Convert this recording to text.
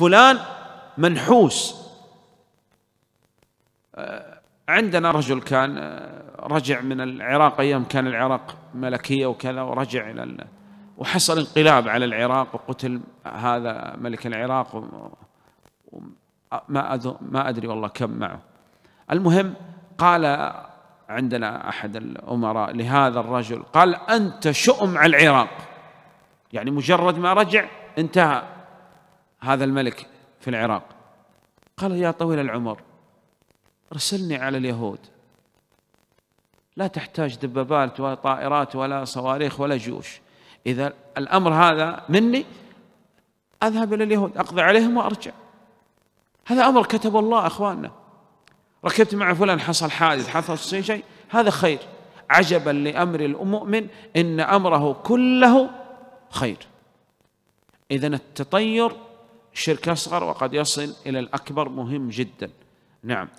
فلان منحوس آه، عندنا رجل كان آه، رجع من العراق ايام كان العراق ملكيه وكذا ورجع الى وحصل انقلاب على العراق وقتل هذا ملك العراق وما ما ما ادري والله كم معه المهم قال عندنا احد الامراء لهذا الرجل قال انت شؤم على العراق يعني مجرد ما رجع انتهى هذا الملك في العراق قال يا طويل العمر ارسلني على اليهود لا تحتاج دبابات ولا طائرات ولا صواريخ ولا جيوش إذا الأمر هذا مني أذهب إلى اليهود أقضي عليهم وأرجع هذا أمر كتب الله أخواننا ركبت مع فلان حصل حادث حصل شيء هذا خير عجبا لأمر المؤمن إن أمره كله خير إذا التطير شرك أصغر وقد يصل إلى الأكبر مهم جدا نعم